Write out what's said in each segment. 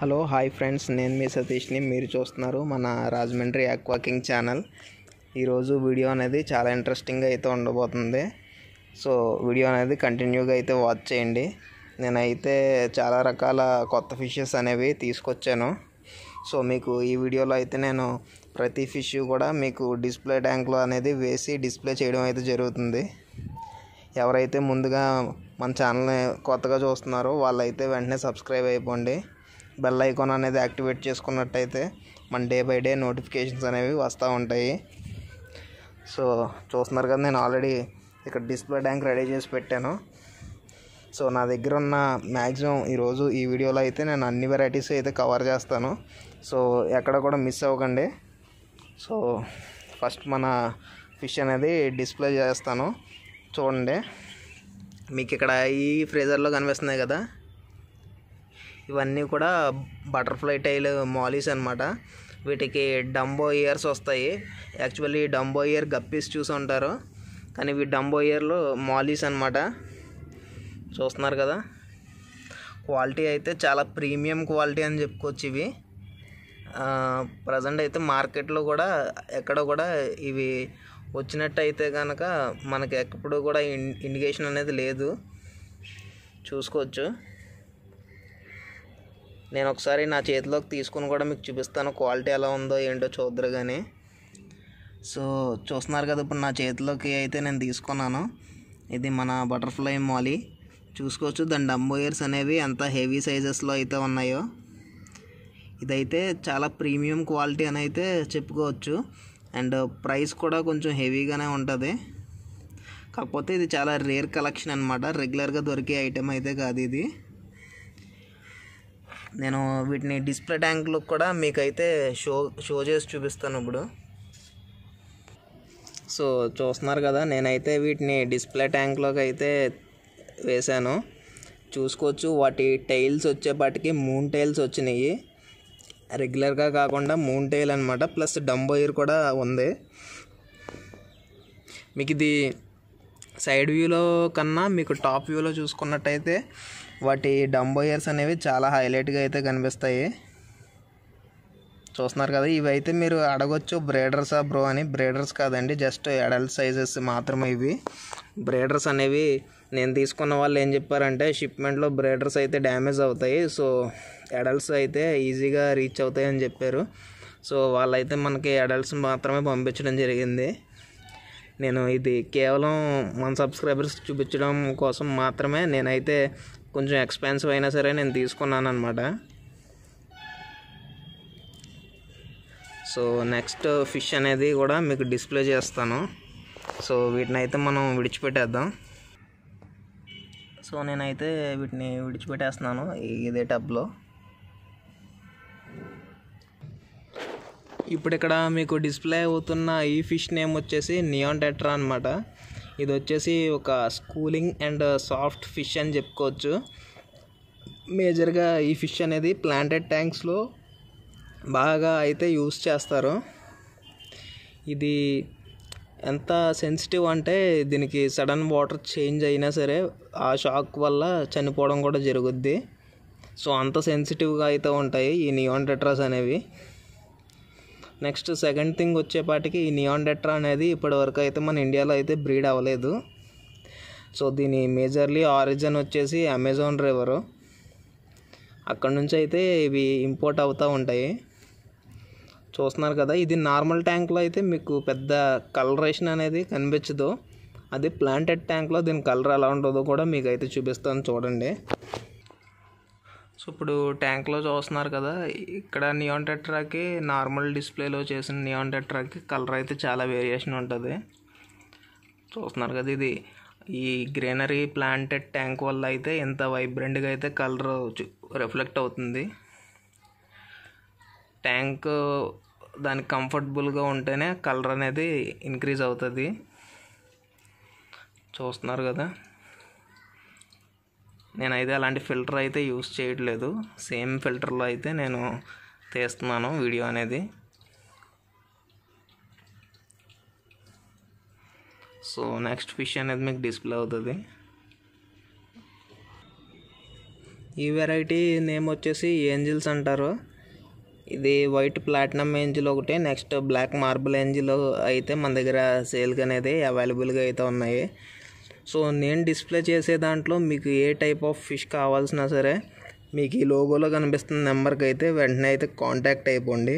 hello hi friends నేను మీ సతీష్ని మీరు చూస్తున్నారు మన రాజమండ్రి యాక్వాకింగ్ ఛానల్ ఈరోజు వీడియో అనేది చాలా ఇంట్రెస్టింగ్గా అయితే ఉండబోతుంది సో వీడియో అనేది కంటిన్యూగా అయితే వాచ్ చేయండి నేనైతే చాలా రకాల కొత్త ఫిషెస్ అనేవి తీసుకొచ్చాను సో మీకు ఈ వీడియోలో అయితే నేను ప్రతి ఫిష్ కూడా మీకు డిస్ప్లే ట్యాంక్లో అనేది వేసి డిస్ప్లే చేయడం అయితే జరుగుతుంది ఎవరైతే ముందుగా మన ఛానల్ని కొత్తగా చూస్తున్నారో వాళ్ళైతే వెంటనే సబ్స్క్రైబ్ అయిపోండి బెల్ ఐకాన్ అనేది యాక్టివేట్ చేసుకున్నట్టయితే మన డే బై డే నోటిఫికేషన్స్ అనేవి వస్తూ ఉంటాయి సో చూస్తున్నారు కదా నేను ఆల్రెడీ ఇక్కడ డిస్ప్లే ట్యాంక్ రెడీ చేసి పెట్టాను సో నా దగ్గర ఉన్న మ్యాక్సిమం ఈరోజు ఈ వీడియోలో అయితే నేను అన్ని వెరైటీస్ అయితే కవర్ చేస్తాను సో ఎక్కడ కూడా మిస్ అవ్వకండి సో ఫస్ట్ మన ఫిష్ అనేది డిస్ప్లే చేస్తాను చూడండి మీకు ఇక్కడ ఈ ఫ్రీజర్లో కనిపిస్తున్నాయి కదా ఇవన్నీ కూడా బటర్ఫ్లై టైల్ మాలీస్ అనమాట వీటికి డంబో ఇయర్స్ వస్తాయి యాక్చువల్లీ డంబో ఇయర్ గప్పీస్ చూసి ఉంటారు కానీ ఇవి డంబో ఇయర్లో మాలీస్ అనమాట చూస్తున్నారు కదా క్వాలిటీ అయితే చాలా ప్రీమియం క్వాలిటీ అని చెప్పుకోవచ్చు ఇవి ప్రజెంట్ అయితే మార్కెట్లో కూడా ఎక్కడ కూడా ఇవి వచ్చినట్టు అయితే కనుక మనకి ఎప్పుడు కూడా ఇండికేషన్ అనేది లేదు చూసుకోవచ్చు నేను ఒకసారి నా చేతిలోకి తీసుకుని కూడా మీకు చూపిస్తాను క్వాలిటీ ఎలా ఉందో ఏంటో చూద్దరు కానీ సో చూస్తున్నారు కదా ఇప్పుడు నా చేతిలోకి అయితే నేను తీసుకున్నాను ఇది మన బటర్ఫ్లై మాలీ చూసుకోవచ్చు దాని డంబోయర్స్ అనేవి ఎంత హెవీ సైజెస్లో అయితే ఉన్నాయో ఇదైతే చాలా ప్రీమియం క్వాలిటీ అని అయితే చెప్పుకోవచ్చు అండ్ ప్రైస్ కూడా కొంచెం హెవీగానే ఉంటుంది కాకపోతే ఇది చాలా రేర్ కలెక్షన్ అనమాట రెగ్యులర్గా దొరికే ఐటెం అయితే కాదు ఇది నేను వీటిని డిస్ప్లే ట్యాంక్లో కూడా మీకైతే షో షో చేసి చూపిస్తాను ఇప్పుడు సో చూస్తున్నారు కదా నేనైతే వీటిని డిస్ప్లే ట్యాంక్లోకి అయితే వేశాను చూసుకోవచ్చు వాటి టైల్స్ వచ్చేపాటికి మూన్ టైల్స్ వచ్చినాయి రెగ్యులర్గా కాకుండా మూన్ టైల్ అనమాట ప్లస్ డంబోయిర్ కూడా ఉంది మీకు ఇది సైడ్ వ్యూలో కన్నా మీకు టాప్ వ్యూలో చూసుకున్నట్టయితే వాటి డంబోయర్స్ అనేవి చాలా హైలైట్గా అయితే కనిపిస్తాయి చూస్తున్నారు కదా ఇవి అయితే మీరు అడగొచ్చు బ్రేడర్సా బ్రో అని బ్రేడర్స్ కాదండి జస్ట్ అడల్ట్ సైజెస్ మాత్రమే ఇవి బ్రేడర్స్ అనేవి నేను తీసుకున్న వాళ్ళు ఏం చెప్పారంటే షిప్మెంట్లో బ్రేడర్స్ అయితే డ్యామేజ్ అవుతాయి సో అడల్ట్స్ అయితే ఈజీగా రీచ్ అవుతాయి అని చెప్పారు సో వాళ్ళైతే మనకి అడల్ట్స్ మాత్రమే పంపించడం జరిగింది నేను ఇది కేవలం మన సబ్స్క్రైబర్స్ చూపించడం కోసం మాత్రమే నేనైతే కొంచెం ఎక్స్పెన్సివ్ అయినా సరే నేను తీసుకున్నాను అనమాట సో నెక్స్ట్ ఫిష్ అనేది కూడా మీకు డిస్ప్లే చేస్తాను సో వీటిని అయితే మనం విడిచిపెట్టేద్దాం సో నేనైతే వీటిని విడిచిపెట్టేస్తున్నాను ఇదే టబ్లో ఇప్పుడు ఇక్కడ మీకు డిస్ప్లే అవుతున్న ఈ ఫిష్ నేమ్ వచ్చేసి నియాన్ టెట్రా అనమాట ఇది వచ్చేసి ఒక స్కూలింగ్ అండ్ సాఫ్ట్ ఫిష్ అని చెప్పుకోవచ్చు మేజర్గా ఈ ఫిష్ అనేది ప్లాంటెడ్ ట్యాంక్స్లో బాగా అయితే యూస్ చేస్తారు ఇది ఎంత సెన్సిటివ్ అంటే దీనికి సడన్ వాటర్ చేంజ్ అయినా సరే ఆ షాక్ వల్ల చనిపోవడం కూడా జరుగుద్ది సో అంత సెన్సిటివ్గా అయితే ఉంటాయి ఈ నియోన్ టెట్రాస్ అనేవి నెక్స్ట్ సెకండ్ థింగ్ వచ్చేపాటికి ఈ నియాన్ డెట్రా అనేది ఇప్పటివరకు అయితే మన ఇండియాలో అయితే బ్రీడ్ అవ్వలేదు సో దీని మేజర్లీ ఆరిజిన్ వచ్చేసి అమెజాన్ రివరు అక్కడ నుంచి అయితే ఇవి ఇంపోర్ట్ అవుతూ ఉంటాయి చూస్తున్నారు కదా ఇది నార్మల్ ట్యాంక్లో అయితే మీకు పెద్ద కలరేషన్ అనేది కనిపించదు అది ప్లాంటెడ్ ట్యాంక్లో దీని కలర్ ఎలా ఉంటుందో కూడా మీకు అయితే చూపిస్తాను చూడండి సో ఇప్పుడు ట్యాంక్లో చూస్తున్నారు కదా ఇక్కడ నియాన్ టెట్రాకి నార్మల్ డిస్ప్లేలో చేసిన నియాన్ టెట్రాకి కలర్ అయితే చాలా వేరియేషన్ ఉంటుంది చూస్తున్నారు కదా ఇది ఈ గ్రీనరీ ప్లాంటెడ్ ట్యాంక్ వల్ల అయితే ఎంత వైబ్రెంట్గా అయితే కలర్ రిఫ్లెక్ట్ అవుతుంది ట్యాంక్ దానికి కంఫర్టబుల్గా ఉంటేనే కలర్ అనేది ఇంక్రీజ్ అవుతుంది చూస్తున్నారు కదా నేనైతే అలాంటి ఫిల్టర్ అయితే యూస్ చేయట్లేదు సేమ్ ఫిల్టర్లో అయితే నేను తీస్తున్నాను వీడియో అనేది సో నెక్స్ట్ ఫిష్ అనేది మీకు డిస్ప్లే అవుతుంది ఈ వెరైటీ నేమ్ వచ్చేసి ఏంజిల్స్ అంటారు ఇది వైట్ ప్లాటినం ఏంజిల్ ఒకటి నెక్స్ట్ బ్లాక్ మార్బుల్ ఏంజిల్ అయితే మన దగ్గర సేల్కి అనేది అవైలబుల్గా అయితే ఉన్నాయి సో నేను డిస్ప్లే చేసే దాంట్లో మీకు ఏ టైప్ ఆఫ్ ఫిష్ కావాల్సినా సరే మీకు ఈ లోగోలో కనిపిస్తున్న నెంబర్కి అయితే వెంటనే అయితే కాంటాక్ట్ అయిపోండి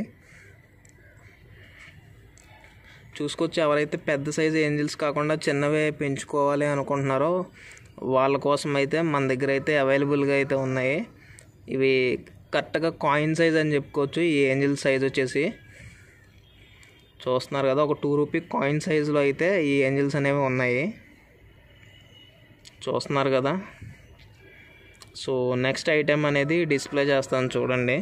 చూసుకొచ్చి ఎవరైతే పెద్ద సైజు ఏంజిల్స్ కాకుండా చిన్నవే పెంచుకోవాలి అనుకుంటున్నారో వాళ్ళ కోసం అయితే మన దగ్గర అయితే అవైలబుల్గా అయితే ఉన్నాయి ఇవి కరెక్ట్గా కాయిన్ సైజ్ అని చెప్పుకోవచ్చు ఈ ఏంజిల్ సైజ్ వచ్చేసి చూస్తున్నారు కదా ఒక టూ రూపీ కాయిన్ సైజులో అయితే ఈ ఏంజిల్స్ అనేవి ఉన్నాయి చూస్తున్నారు కదా సో నెక్స్ట్ ఐటెం అనేది డిస్ప్లే చేస్తాను చూడండి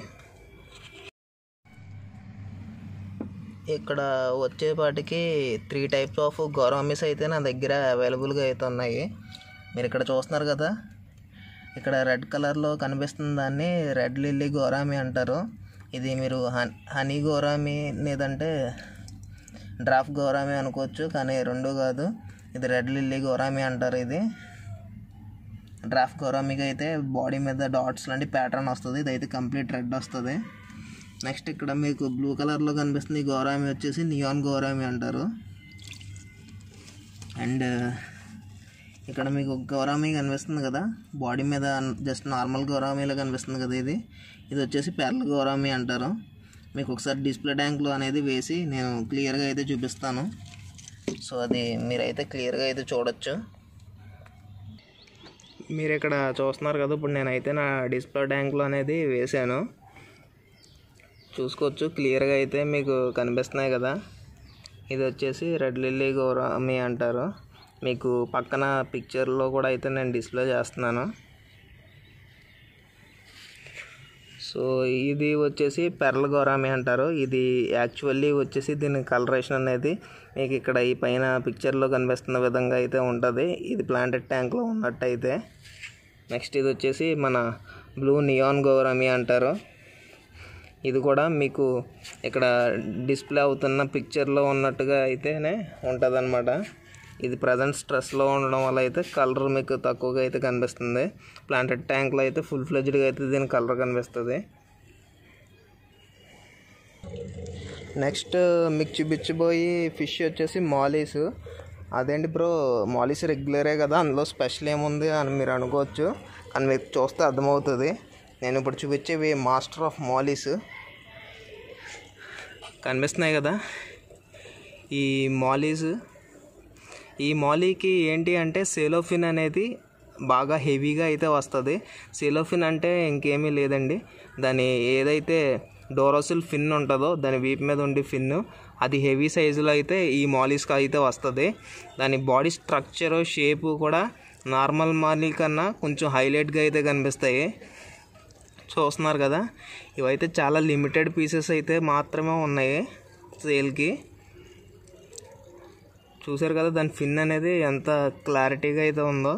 ఇక్కడ వచ్చేపాటికి త్రీ టైప్స్ ఆఫ్ గౌరవమిస్ అయితే నా దగ్గర అవైలబుల్గా అయితే ఉన్నాయి మీరు ఇక్కడ చూస్తున్నారు కదా ఇక్కడ రెడ్ కలర్లో కనిపిస్తున్న దాన్ని రెడ్ లిల్లీ గోరామి అంటారు ఇది మీరు హనీ గోరామి లేదంటే డ్రాఫ్ గోరామి అనుకోవచ్చు కానీ రెండు కాదు ఇది రెడ్ లిల్లీ గోరామి అంటారు ఇది డ్రాఫ్ట్ కోరామికి అయితే బాడీ మీద డాట్స్ లాంటి ప్యాటర్న్ వస్తుంది ఇదైతే కంప్లీట్ రెడ్ వస్తుంది నెక్స్ట్ ఇక్కడ మీకు బ్లూ కలర్లో కనిపిస్తుంది గౌరామి వచ్చేసి నియాన్ గౌరామి అంటారు అండ్ ఇక్కడ మీకు గౌరామి కనిపిస్తుంది కదా బాడీ మీద జస్ట్ నార్మల్ గౌరామిలా కనిపిస్తుంది కదా ఇది ఇది వచ్చేసి పెర్ల గౌరామి అంటారు మీకు ఒకసారి డిస్ప్లే ట్యాంక్లో అనేది వేసి నేను క్లియర్గా అయితే చూపిస్తాను సో అది మీరైతే క్లియర్గా అయితే చూడొచ్చు మీరు ఇక్కడ చూస్తున్నారు కదా ఇప్పుడు నేనైతే నా డిస్ప్లే ట్యాంక్లో అనేది వేశాను చూసుకోవచ్చు క్లియర్గా అయితే మీకు కనిపిస్తున్నాయి కదా ఇది వచ్చేసి రెడ్ లిల్లీ గౌరమి అంటారు మీకు పక్కన పిక్చర్లో కూడా అయితే నేను డిస్ప్లే చేస్తున్నాను సో ఇది వచ్చేసి పెరల గౌరామి అంటారు ఇది యాక్చువల్లీ వచ్చేసి దీని కలరేషన్ అనేది మీకు ఇక్కడ ఈ పైన పిక్చర్లో కనిపిస్తున్న విధంగా అయితే ఉంటుంది ఇది ప్లాంటెడ్ ట్యాంక్లో ఉన్నట్టయితే నెక్స్ట్ ఇది వచ్చేసి మన బ్లూ నియాన్ గౌరమి అంటారు ఇది కూడా మీకు ఇక్కడ డిస్ప్లే అవుతున్న పిక్చర్లో ఉన్నట్టుగా అయితేనే ఉంటుందన్నమాట ఇది ప్రజెంట్ స్ట్రెస్లో ఉండడం వల్ల అయితే కలర్ మీకు తక్కువగా అయితే కనిపిస్తుంది ప్లాంటెడ్ ట్యాంక్లో అయితే ఫుల్ ఫ్లెజ్డ్గా అయితే దీని కలర్ కనిపిస్తుంది నెక్స్ట్ మిక్చి బిచ్చిపోయి ఫిష్ వచ్చేసి మాలీస్ అదేంటి బ్రో మాలిష్ రెగ్యులరే కదా అందులో స్పెషల్ ఏముంది అని మీరు అనుకోవచ్చు కానీ మీకు చూస్తే అర్థమవుతుంది నేను ఇప్పుడు చూపించేవి మాస్టర్ ఆఫ్ మాలిష్ కనిపిస్తున్నాయి కదా ఈ మాలీస్ ఈ మాలీకి ఏంటి అంటే సెలోఫిన్ అనేది బాగా హెవీగా అయితే వస్తుంది సెలోఫిన్ అంటే ఇంకేమీ లేదండి దాని ఏదైతే డోరోసిల్ ఫిన్ ఉంటుందో దాని వీపు మీద ఉండే ఫిన్ను అది హెవీ సైజులో అయితే ఈ మాలిస్క్ అయితే వస్తుంది దాని బాడీ స్ట్రక్చర్ షేపు కూడా నార్మల్ మాలి కన్నా కొంచెం హైలైట్గా అయితే కనిపిస్తాయి చూస్తున్నారు కదా ఇవైతే చాలా లిమిటెడ్ పీసెస్ అయితే మాత్రమే ఉన్నాయి సేల్కి చూసారు కదా దాని ఫిన్ అనేది ఎంత క్లారిటీగా అయితే ఉందో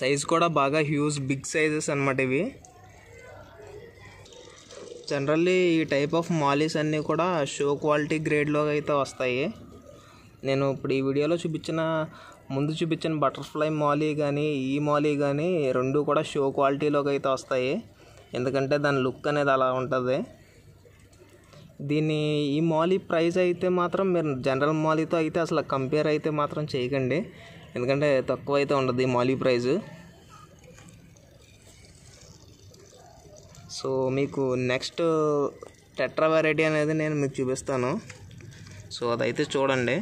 సైజ్ కూడా బాగా హ్యూజ్ బిగ్ సైజెస్ అనమాట ఇవి జనరల్లీ ఈ టైప్ ఆఫ్ మాలీస్ అన్నీ కూడా షో క్వాలిటీ గ్రేడ్లో అయితే వస్తాయి నేను ఇప్పుడు ఈ వీడియోలో చూపించిన ముందు చూపించిన బటర్ఫ్లై మాలీ కానీ ఈ మాలీ కానీ రెండు కూడా షో క్వాలిటీలోకి అయితే వస్తాయి ఎందుకంటే దాని లుక్ అనేది అలా ఉంటుంది దీన్ని ఈ మాలీ ప్రైస్ అయితే మాత్రం మీరు జనరల్ మాలీతో అయితే అసలు కంపేర్ అయితే మాత్రం చేయకండి ఎందుకంటే తక్కువ అయితే ఉండదు ఈ మాలీ ప్రైజు సో మీకు నెక్స్ట్ టెట్రా వెరైటీ అనేది నేను మీకు చూపిస్తాను సో అదైతే చూడండి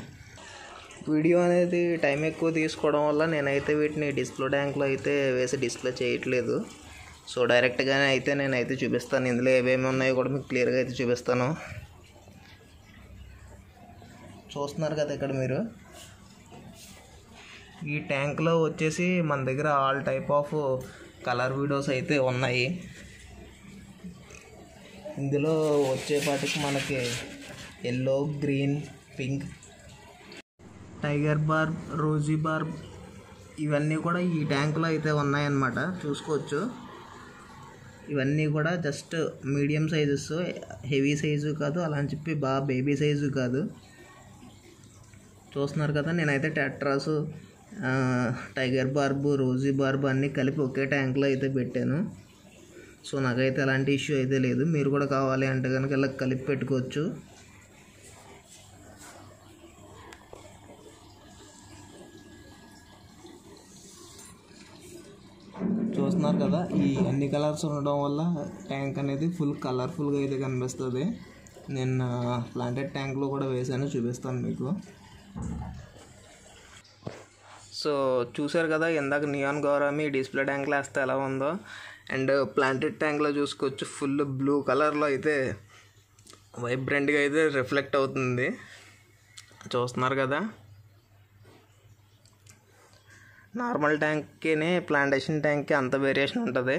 వీడియో అనేది టైం ఎక్కువ తీసుకోవడం వల్ల నేనైతే వీటిని డిస్ప్లే ట్యాంక్లో అయితే వేసి డిస్ప్లే చేయట్లేదు సో డైరెక్ట్గానే అయితే నేనైతే చూపిస్తాను ఇందులో ఏమేమి ఉన్నాయో కూడా మీకు క్లియర్గా అయితే చూపిస్తాను చూస్తున్నారు కదా ఇక్కడ మీరు ఈ ట్యాంక్లో వచ్చేసి మన దగ్గర all type of colour videos అయితే ఉన్నాయి ఇందులో వచ్చేపాటికి మనకి yellow green pink tiger barb rosy barb ఇవన్నీ కూడా ఈ ట్యాంకులో అయితే ఉన్నాయన్నమాట చూసుకోవచ్చు ఇవన్నీ కూడా just medium sizes heavy size కాదు అలా అని చెప్పి బాగా బేబీ సైజు కాదు చూస్తున్నారు కదా నేనైతే tetras tiger barb rosy barb అన్నీ కలిపి ఒకే ట్యాంక్లో అయితే పెట్టాను సో నాకైతే అలాంటి ఇష్యూ అయితే లేదు మీరు కూడా కావాలి అంటే కనుక ఇలా కలిపి పెట్టుకోవచ్చు చూస్తున్నారు కదా ఈ అన్ని కలర్స్ ఉండడం వల్ల ట్యాంక్ అనేది ఫుల్ కలర్ఫుల్గా అయితే కనిపిస్తుంది నేను ప్లాంటెడ్ ట్యాంక్లో కూడా వేసాను చూపిస్తాను మీకు సో చూసారు కదా ఇందాక నియాన్ మీ డిస్ప్లే ట్యాంక్లో వేస్తే ఎలా ఉందో అండ్ ప్లాంటెడ్ ట్యాంక్లో చూసుకోవచ్చు ఫుల్ బ్లూ కలర్లో అయితే వైబ్రెంట్గా అయితే రిఫ్లెక్ట్ అవుతుంది చూస్తున్నారు కదా నార్మల్ ట్యాంక్కినే ప్లాంటేషన్ ట్యాంక్కి అంత వేరియేషన్ ఉంటుంది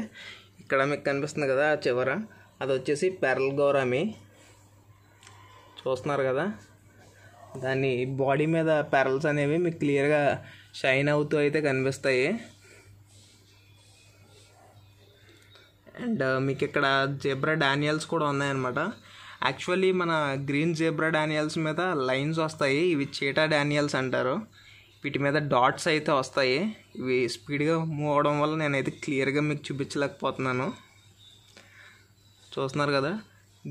ఇక్కడ మీకు కనిపిస్తుంది కదా చివర అది వచ్చేసి పెరల్ గౌరమి చూస్తున్నారు కదా దాని బాడీ మీద పెరల్స్ అనేవి మీకు క్లియర్గా షైన్ అవుతూ అయితే కనిపిస్తాయి అండ్ మీకు ఇక్కడ జెబ్రా డానియల్స్ కూడా ఉన్నాయన్నమాట యాక్చువల్లీ మన గ్రీన్ జెబ్రా డానియల్స్ మీద లైన్స్ వస్తాయి ఇవి చీటా డానియల్స్ అంటారు వీటి మీద డాట్స్ అయితే వస్తాయి ఇవి స్పీడ్గా మూవ్ అవడం వల్ల నేనైతే క్లియర్గా మీకు చూపించలేకపోతున్నాను చూస్తున్నారు కదా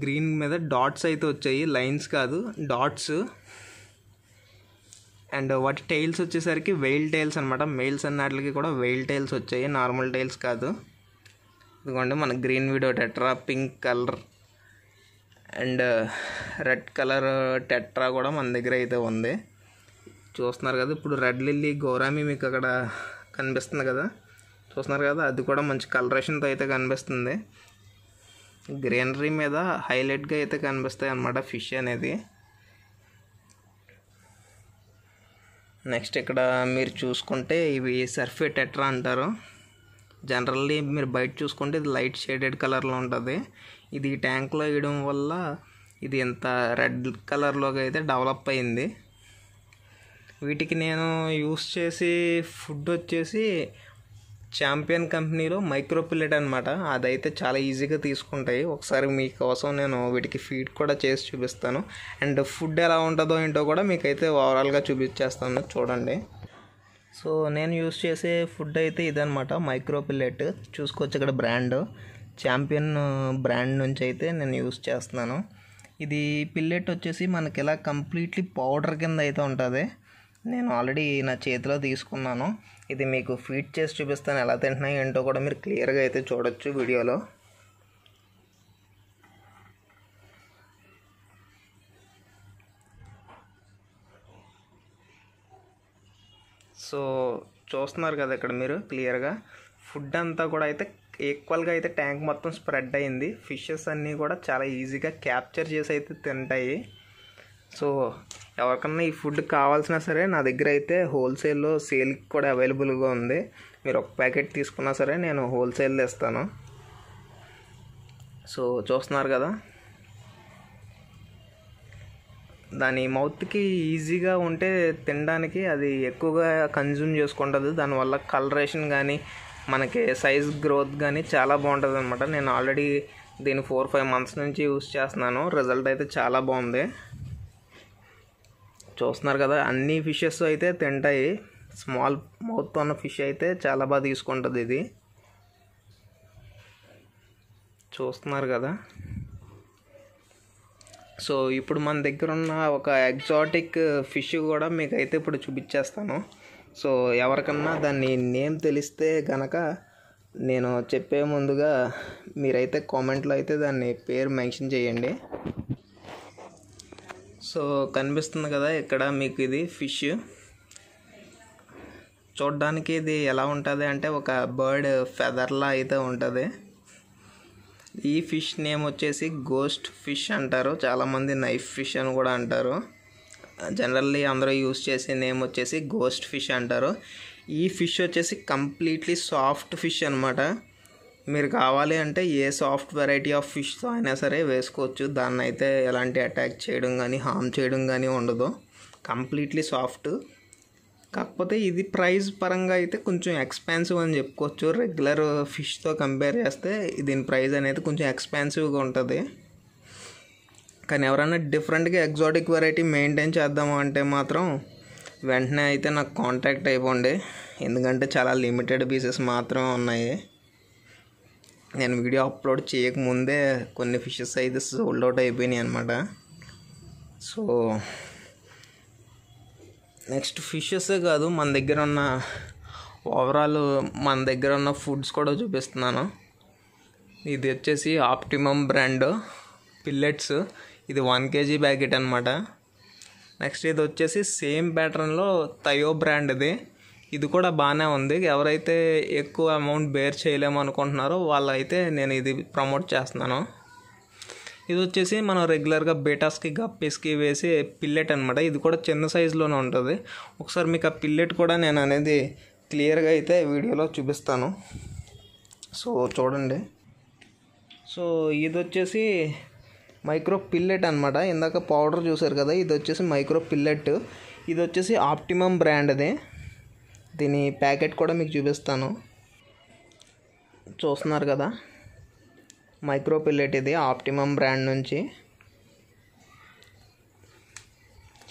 గ్రీన్ మీద డాట్స్ అయితే వచ్చాయి లైన్స్ కాదు డాట్స్ అండ్ వాటి టైల్స్ వచ్చేసరికి వెయిల్ టైల్స్ అనమాట మెయిల్స్ అన్నట్లకి కూడా వెయిల్ టైల్స్ వచ్చాయి నార్మల్ టైల్స్ కాదు ఇదిగోండి మన green video tetra pink colour and red colour tetra కూడా మన దగ్గర అయితే ఉంది చూస్తున్నారు కదా ఇప్పుడు రెడ్ లిల్లీ గౌరామి మీకు అక్కడ కనిపిస్తుంది కదా చూస్తున్నారు కదా అది కూడా మంచి కలరేషన్తో అయితే కనిపిస్తుంది గ్రీనరీ మీద హైలైట్గా అయితే కనిపిస్తాయి అన్నమాట ఫిష్ అనేది నెక్స్ట్ ఇక్కడ మీరు చూసుకుంటే ఇవి సర్ఫే టెట్రా అంటారు జనరల్లీ మీరు బయట చూసుకుంటే ఇది లైట్ షేడెడ్ కలర్లో ఉంటుంది ఇది ట్యాంక్లో వేయడం వల్ల ఇది ఎంత రెడ్ కలర్లోకి అయితే డెవలప్ అయింది వీటికి నేను యూస్ చేసి ఫుడ్ వచ్చేసి ఛాంపియన్ కంపెనీలో మైక్రో పిల్లెట్ అనమాట అదైతే చాలా ఈజీగా తీసుకుంటాయి ఒకసారి మీకోసం నేను వీటికి ఫీడ్ కూడా చేసి చూపిస్తాను అండ్ ఫుడ్ ఎలా ఉంటుందో ఏంటో కూడా మీకైతే ఓవరాల్గా చూపించేస్తాను చూడండి సో నేను యూస్ చేసే ఫుడ్ అయితే ఇదనమాట మైక్రో పిల్లెట్ చూసుకోవచ్చు ఇక్కడ బ్రాండ్ ఛాంపియన్ బ్రాండ్ నుంచి అయితే నేను యూస్ చేస్తున్నాను ఇది పిల్లెట్ వచ్చేసి మనకి ఎలా కంప్లీట్లీ పౌడర్ కింద అయితే ఉంటుంది నేను ఆల్రెడీ నా చేతిలో తీసుకున్నాను ఇది మీకు ఫీట్ చేసి చూపిస్తాను ఎలా తింటున్నాయి ఏంటో కూడా మీరు క్లియర్గా అయితే చూడొచ్చు వీడియోలో సో చూస్తున్నారు కదా ఇక్కడ మీరు క్లియర్గా ఫుడ్ అంతా కూడా అయితే ఈక్వల్గా అయితే ట్యాంక్ మొత్తం స్ప్రెడ్ అయింది ఫిషెస్ అన్నీ కూడా చాలా ఈజీగా క్యాప్చర్ చేసి అయితే తింటాయి సో ఎవరికన్నా ఈ ఫుడ్ కావాల్సినా సరే నా దగ్గర అయితే హోల్సేల్లో సేల్కి కూడా అవైలబుల్గా ఉంది మీరు ఒక ప్యాకెట్ తీసుకున్నా సరే నేను హోల్సేల్ ఇస్తాను సో చూస్తున్నారు కదా దాని మౌత్కి ఈజీగా ఉంటే తినడానికి అది ఎక్కువగా కన్జ్యూమ్ చేసుకుంటుంది దానివల్ల కలరేషన్ కానీ మనకి సైజ్ గ్రోత్ కానీ చాలా బాగుంటుంది అనమాట నేను ఆల్రెడీ దీన్ని ఫోర్ ఫైవ్ మంత్స్ నుంచి యూస్ చేస్తున్నాను రిజల్ట్ అయితే చాలా బాగుంది చూస్తున్నారు కదా అన్ని ఫిషెస్ అయితే తింటాయి స్మాల్ మౌత్ ఉన్న ఫిష్ అయితే చాలా బాగా తీసుకుంటుంది ఇది చూస్తున్నారు కదా సో ఇప్పుడు మన దగ్గర ఉన్న ఒక ఎగ్జాటిక్ ఫిష్ కూడా మీకు అయితే ఇప్పుడు చూపించేస్తాను సో ఎవరికన్నా దాన్ని నేమ్ తెలిస్తే గనక నేను చెప్పే ముందుగా మీరైతే కామెంట్లో అయితే దాన్ని పేరు మెన్షన్ చేయండి సో కనిపిస్తుంది కదా ఇక్కడ మీకు ఇది ఫిష్ చూడడానికి ఇది ఎలా ఉంటుంది అంటే ఒక బర్డ్ ఫెదర్లా అయితే ఉంటుంది ఈ ఫిష్ నేమ్ వచ్చేసి గోస్ట్ ఫిష్ అంటారు చాలామంది నైఫ్ ఫిష్ అని కూడా అంటారు జనరల్లీ అందరూ యూస్ చేసే నేమ్ వచ్చేసి గోస్ట్ ఫిష్ అంటారు ఈ ఫిష్ వచ్చేసి కంప్లీట్లీ సాఫ్ట్ ఫిష్ అనమాట మీరు కావాలి అంటే ఏ సాఫ్ట్ వెరైటీ ఆఫ్ ఫిష్తో అయినా సరే వేసుకోవచ్చు దాన్ని అయితే ఎలాంటి అటాక్ చేయడం కానీ హామ్ చేయడం కానీ ఉండదు కంప్లీట్లీ సాఫ్ట్ కాకపోతే ఇది ప్రైస్ పరంగా అయితే కొంచెం ఎక్స్పెన్సివ్ అని చెప్పుకోవచ్చు రెగ్యులర్ ఫిష్తో కంపేర్ చేస్తే దీని ప్రైస్ అనేది కొంచెం ఎక్స్పెన్సివ్గా ఉంటుంది కానీ ఎవరైనా డిఫరెంట్గా ఎగ్జాటిక్ వెరైటీ మెయింటైన్ చేద్దాము అంటే మాత్రం వెంటనే అయితే నాకు కాంటాక్ట్ అయిపోండి ఎందుకంటే చాలా లిమిటెడ్ పీసెస్ మాత్రమే ఉన్నాయి నేను వీడియో అప్లోడ్ చేయకముందే కొన్ని ఫిషెస్ అయితే సోల్డ్ అవుట్ అయిపోయినాయి అనమాట సో నెక్స్ట్ ఫిషెసే కాదు మన దగ్గర ఉన్న ఓవరాల్ మన దగ్గర ఉన్న ఫుడ్స్ కూడా చూపిస్తున్నాను ఇది వచ్చేసి ఆప్టిమమ్ బ్రాండ్ పిల్లెట్స్ ఇది వన్ కేజీ ప్యాకెట్ అనమాట నెక్స్ట్ ఇది వచ్చేసి సేమ్ ప్యాటర్న్లో తయో బ్రాండ్ ఇది ఇది కూడా బాగానే ఉంది ఎవరైతే ఎక్కువ అమౌంట్ బేర్ చేయలేము అనుకుంటున్నారో వాళ్ళైతే నేను ఇది ప్రమోట్ చేస్తున్నాను ఇది వచ్చేసి మనం రెగ్యులర్గా బేటాస్కి గప్పేస్కి వేసే పిల్లెట్ అనమాట ఇది కూడా చిన్న సైజులోనే ఉంటుంది ఒకసారి మీకు ఆ పిల్లెట్ కూడా నేను అనేది క్లియర్గా అయితే వీడియోలో చూపిస్తాను సో చూడండి సో ఇది వచ్చేసి మైక్రో పిల్లెట్ అనమాట ఇందాక పౌడర్ చూసారు కదా ఇది వచ్చేసి మైక్రో పిల్లెట్ ఇది వచ్చేసి ఆప్టిమమ్ బ్రాండ్ది దీని ప్యాకెట్ కూడా మీకు చూపిస్తాను చూస్తున్నారు కదా మైక్రో పిల్లెట్ ఇది ఆప్టిమమ్ బ్రాండ్ నుంచి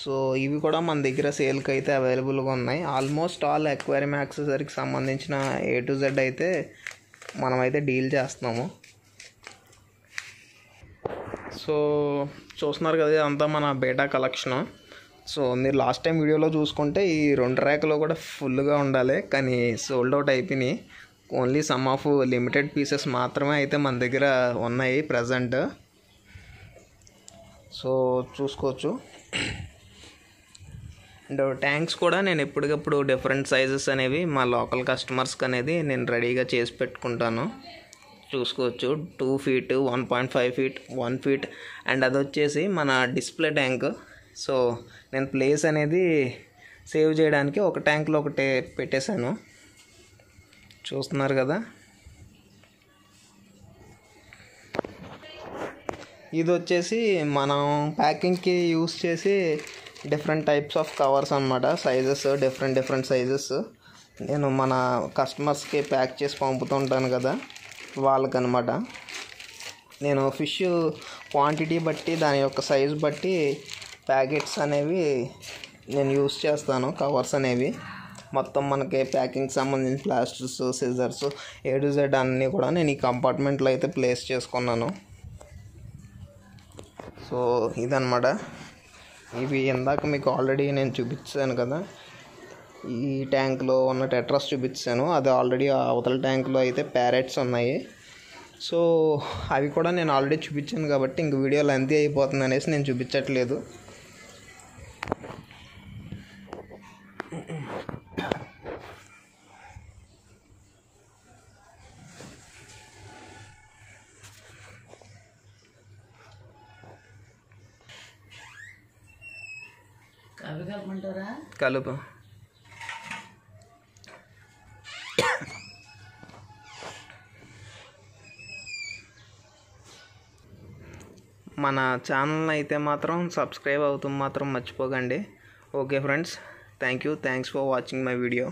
సో ఇవి కూడా మన దగ్గర సేల్కి అయితే అవైలబుల్గా ఉన్నాయి ఆల్మోస్ట్ ఆల్ ఎక్వైరియం యాక్సెసరీకి సంబంధించిన ఏ టు జెడ్ అయితే మనమైతే డీల్ చేస్తున్నాము సో చూస్తున్నారు కదా అంతా మన బేటా కలెక్షన్ సో మీరు లాస్ట్ టైం వీడియోలో చూసుకుంటే ఈ రెండు ర్యాక్లో కూడా ఫుల్గా ఉండాలి కానీ సోల్డ్ అవుట్ అయిపోయినాయి only some of limited pieces మాత్రమే అయితే మన దగ్గర ఉన్నాయి ప్రజెంట్ సో చూసుకోవచ్చు అండ్ ట్యాంక్స్ కూడా నేను ఎప్పటికప్పుడు డిఫరెంట్ సైజెస్ అనేవి మా లోకల్ కస్టమర్స్కి అనేది నేను రెడీగా చేసి పెట్టుకుంటాను చూసుకోవచ్చు two feet one point five feet one feet and అది వచ్చేసి మన డిస్ప్లే ట్యాంక్ సో నేను ప్లేస్ అనేది సేవ్ చేయడానికి ఒక ట్యాంక్లో ఒకటే పెట్టేశాను చూస్తున్నారు కదా ఇది వచ్చేసి మనం ప్యాకింగ్కి యూస్ చేసి డిఫరెంట్ టైప్స్ ఆఫ్ కవర్స్ అనమాట సైజెస్ డిఫరెంట్ డిఫరెంట్ సైజెస్ నేను మన కస్టమర్స్కి ప్యాక్ చేసి పంపుతుంటాను కదా వాళ్ళకనమాట నేను ఫిష్ క్వాంటిటీ బట్టి దాని యొక్క సైజ్ బట్టి ప్యాకెట్స్ అనేవి నేను యూస్ చేస్తాను కవర్స్ అనేవి మొత్తం మనకి ప్యాకింగ్ సంబంధించిన ప్లాస్టర్స్ సిజర్స్ ఏ జెడ్ అన్నీ కూడా నేను ఈ కంపార్ట్మెంట్లో అయితే ప్లేస్ చేసుకున్నాను సో ఇదనమాట ఇవి ఇందాక మీకు ఆల్రెడీ నేను చూపించాను కదా ఈ ట్యాంక్లో ఉన్న టెట్రస్ చూపించాను అది ఆల్రెడీ అవతల ట్యాంక్లో అయితే ప్యారెట్స్ ఉన్నాయి సో అవి కూడా నేను ఆల్రెడీ చూపించాను కాబట్టి ఇంక వీడియో లెంతీ అయిపోతుంది అనేసి నేను చూపించట్లేదు కలుపు మన ఛానల్ అయితే మాత్రం సబ్స్క్రైబ్ అవుతుంది మాత్రం మర్చిపోకండి okay friends thank you thanks for watching my video